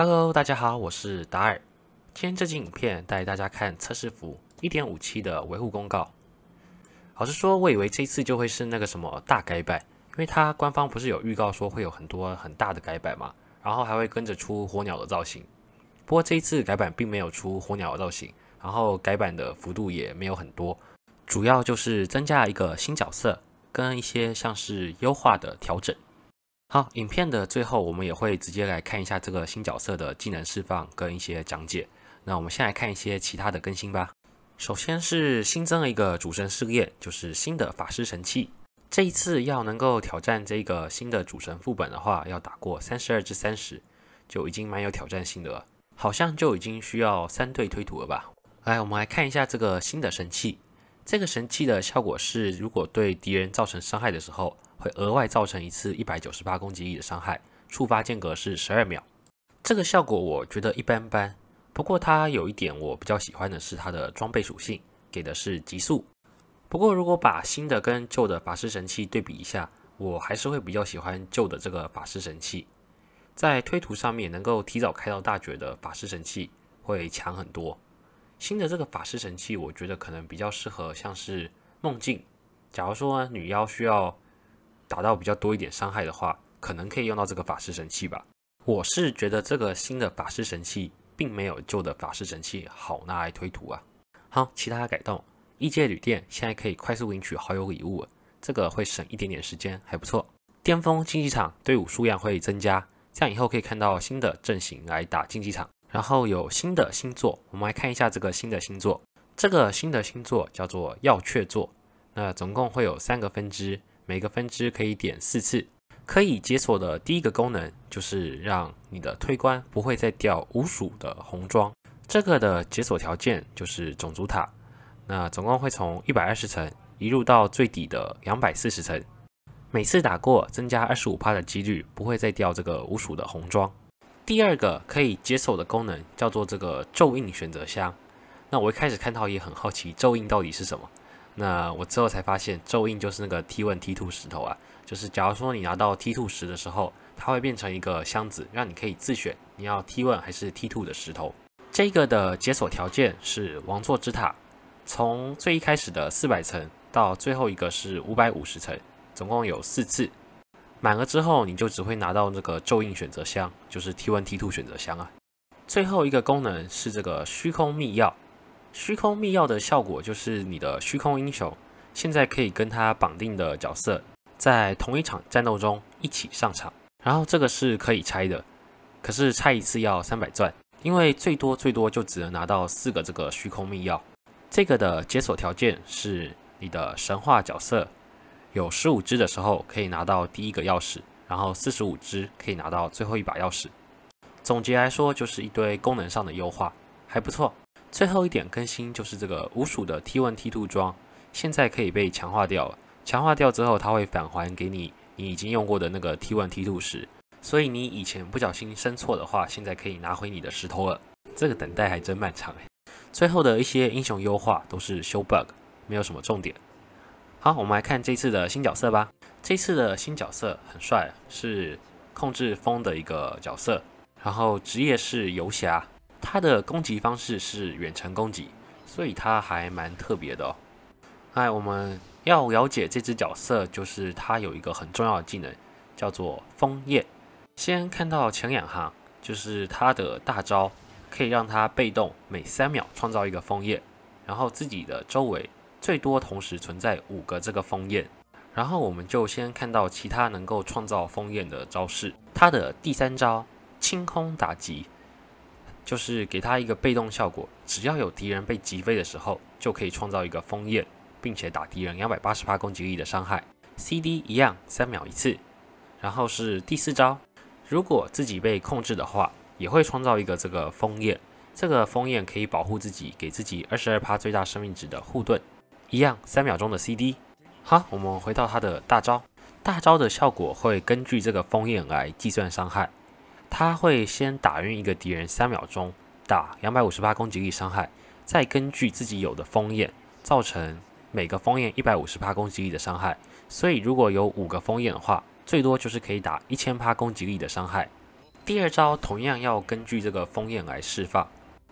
Hello，大家好，我是达尔。今天这集影片带大家看测试服1.57的维护公告。老实说，我以为这次就会是那个什么大改版，因为它官方不是有预告说会有很多很大的改版嘛，然后还会跟着出火鸟的造型。不过这一次改版并没有出火鸟的造型，然后改版的幅度也没有很多，主要就是增加一个新角色，跟一些像是优化的调整。好，影片的最后，我们也会直接来看一下这个新角色的技能释放跟一些讲解。那我们先来看一些其他的更新吧。首先是新增了一个主神试炼，就是新的法师神器。这一次要能够挑战这个新的主神副本的话，要打过三十二至三十，就已经蛮有挑战性的了。好像就已经需要三队推图了吧？来，我们来看一下这个新的神器。这个神器的效果是，如果对敌人造成伤害的时候。会额外造成一次一百九十八攻击力的伤害，触发间隔是十二秒。这个效果我觉得一般般，不过它有一点我比较喜欢的是它的装备属性给的是极速。不过如果把新的跟旧的法师神器对比一下，我还是会比较喜欢旧的这个法师神器，在推图上面能够提早开到大觉的法师神器会强很多。新的这个法师神器我觉得可能比较适合像是梦境，假如说女妖需要。达到比较多一点伤害的话，可能可以用到这个法师神器吧。我是觉得这个新的法师神器并没有旧的法师神器好拿来推图啊。好，其他改动：异界旅店现在可以快速领取好友礼物，这个会省一点点时间，还不错。巅峰竞技场队伍数量会增加，这样以后可以看到新的阵型来打竞技场。然后有新的星座，我们来看一下这个新的星座。这个新的星座叫做耀雀座，那总共会有三个分支。每个分支可以点四次，可以解锁的第一个功能就是让你的推关不会再掉无鼠的红装。这个的解锁条件就是种族塔，那总共会从一百二十层一路到最底的两百四十层，每次打过增加二十五趴的几率，不会再掉这个无鼠的红装。第二个可以解锁的功能叫做这个咒印选择箱，那我一开始看到也很好奇咒印到底是什么。那我之后才发现，咒印就是那个 T1、T2 石头啊，就是假如说你拿到 T2 石的时候，它会变成一个箱子，让你可以自选你要 T1 还是 T2 的石头。这个的解锁条件是王座之塔，从最一开始的四百层到最后一个是五百五十层，总共有四次。满了之后，你就只会拿到那个咒印选择箱，就是 T1、T2 选择箱啊。最后一个功能是这个虚空密钥。虚空秘钥的效果就是你的虚空英雄现在可以跟他绑定的角色，在同一场战斗中一起上场。然后这个是可以拆的，可是拆一次要三百钻，因为最多最多就只能拿到四个这个虚空秘钥。这个的解锁条件是你的神话角色有十五只的时候可以拿到第一个钥匙，然后四十五只可以拿到最后一把钥匙。总结来说就是一堆功能上的优化，还不错。最后一点更新就是这个无鼠的 T1 T2 装，现在可以被强化掉了。强化掉之后，它会返还给你你已经用过的那个 T1 T2 石，所以你以前不小心升错的话，现在可以拿回你的石头了。这个等待还真漫长哎。最后的一些英雄优化都是修 bug，没有什么重点。好，我们来看这次的新角色吧。这次的新角色很帅，是控制风的一个角色，然后职业是游侠。它的攻击方式是远程攻击，所以它还蛮特别的哦。哎，我们要了解这只角色，就是它有一个很重要的技能，叫做枫叶。先看到前两行，就是它的大招可以让它被动每三秒创造一个枫叶，然后自己的周围最多同时存在五个这个枫叶。然后我们就先看到其他能够创造枫叶的招式，它的第三招清空打击。就是给他一个被动效果，只要有敌人被击飞的时候，就可以创造一个枫叶，并且打敌人两百八十八攻击力的伤害，CD 一样三秒一次。然后是第四招，如果自己被控制的话，也会创造一个这个枫叶，这个枫叶可以保护自己，给自己二十二趴最大生命值的护盾，一样三秒钟的 CD。好，我们回到他的大招，大招的效果会根据这个封印来计算伤害。他会先打晕一个敌人，三秒钟打两百五十八攻击力伤害，再根据自己有的封印造成每个封印一百五十八攻击力的伤害。所以如果有五个封印的话，最多就是可以打一千八攻击力的伤害。第二招同样要根据这个封印来释放。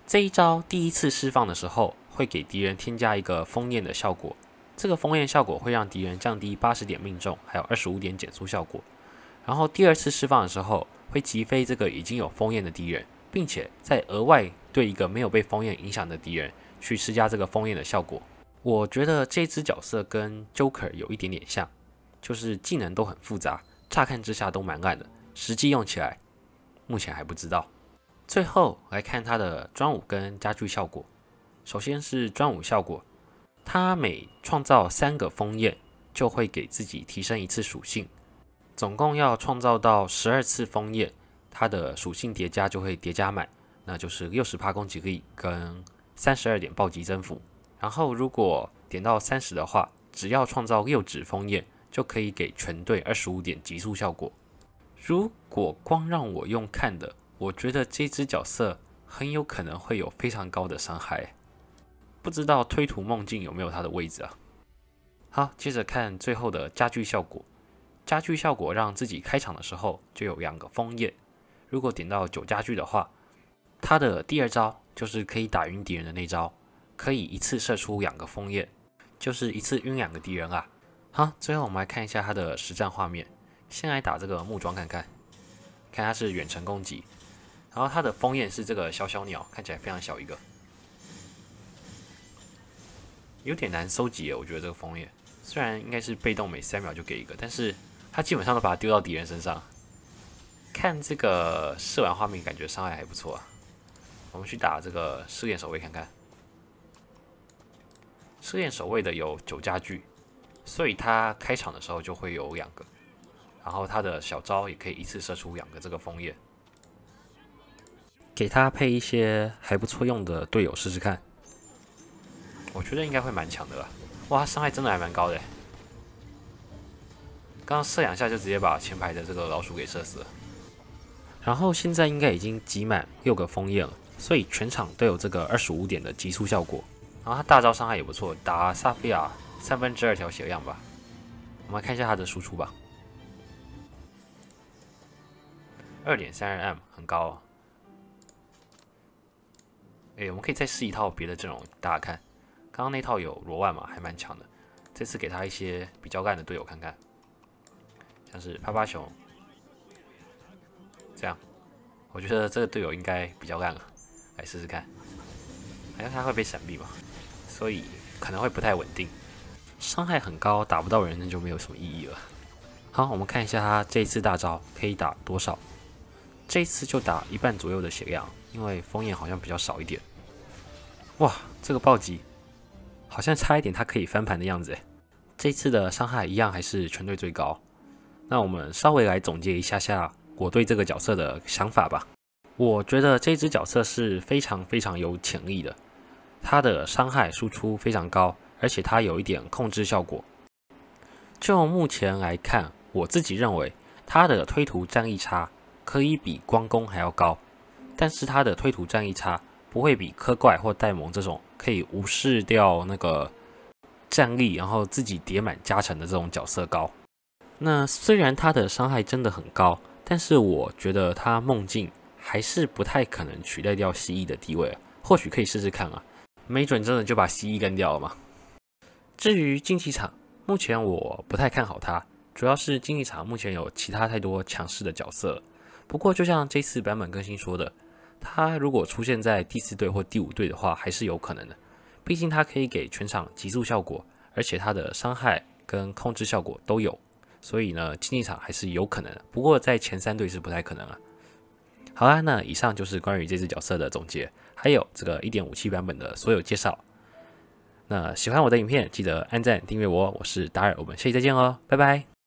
这一招第一次释放的时候会给敌人添加一个封印的效果，这个封印效果会让敌人降低八十点命中，还有二十五点减速效果。然后第二次释放的时候。会击飞这个已经有封印的敌人，并且再额外对一个没有被封印影响的敌人去施加这个封印的效果。我觉得这只角色跟 Joker 有一点点像，就是技能都很复杂，乍看之下都蛮烂的，实际用起来目前还不知道。最后来看它的专武跟家具效果。首先是专武效果，它每创造三个封印就会给自己提升一次属性。总共要创造到十二次枫叶，它的属性叠加就会叠加满，那就是六十帕攻击力跟三十二点暴击增幅。然后如果点到三十的话，只要创造六指枫叶就可以给全队二十五点极速效果。如果光让我用看的，我觉得这只角色很有可能会有非常高的伤害。不知道推图梦境有没有它的位置啊？好，接着看最后的家具效果。家具效果让自己开场的时候就有两个枫叶。如果点到九家具的话，他的第二招就是可以打晕敌人的那招，可以一次射出两个枫叶，就是一次晕两个敌人啊。好，最后我们来看一下他的实战画面。先来打这个木桩看看，看他是远程攻击，然后他的枫叶是这个小小鸟，看起来非常小一个，有点难收集我觉得这个枫叶虽然应该是被动，每三秒就给一个，但是。他基本上都把它丢到敌人身上，看这个射完画面，感觉伤害还不错啊。我们去打这个试炼守卫看看。试炼守卫的有九家具，所以他开场的时候就会有两个，然后他的小招也可以一次射出两个这个枫叶。给他配一些还不错用的队友试试看，我觉得应该会蛮强的吧？哇，伤害真的还蛮高的。刚刚射两下就直接把前排的这个老鼠给射死了，然后现在应该已经集满六个枫叶了，所以全场都有这个二十五点的急速效果。然后他大招伤害也不错，打萨菲亚三分之二条血量吧。我们来看一下他的输出吧，二点三二 M 很高啊。哎，我们可以再试一套别的阵容，大家看，刚刚那套有罗万嘛，还蛮强的。这次给他一些比较干的队友看看。像是趴趴熊，这样，我觉得这个队友应该比较烂了，来试试看，好像他会被闪避吧，所以可能会不太稳定，伤害很高，打不到人那就没有什么意义了。好，我们看一下他这次大招可以打多少，这一次就打一半左右的血量，因为枫叶好像比较少一点。哇，这个暴击，好像差一点他可以翻盘的样子，这次的伤害一样还是全队最高。那我们稍微来总结一下下我对这个角色的想法吧。我觉得这只角色是非常非常有潜力的，他的伤害输出非常高，而且他有一点控制效果。就目前来看，我自己认为他的推图战力差可以比关公还要高，但是他的推图战力差不会比科怪或戴蒙这种可以无视掉那个战力，然后自己叠满加成的这种角色高。那虽然他的伤害真的很高，但是我觉得他梦境还是不太可能取代掉蜥蜴的地位或许可以试试看啊，没准真的就把蜥蜴干掉了嘛。至于竞技场，目前我不太看好他，主要是竞技场目前有其他太多强势的角色。不过就像这次版本更新说的，他如果出现在第四队或第五队的话，还是有可能的。毕竟它可以给全场极速效果，而且它的伤害跟控制效果都有。所以呢，竞技场还是有可能的，不过在前三队是不太可能了。好啦，那以上就是关于这只角色的总结，还有这个一点五七版本的所有介绍。那喜欢我的影片，记得按赞订阅我，我是达尔，我们下期再见哦，拜拜。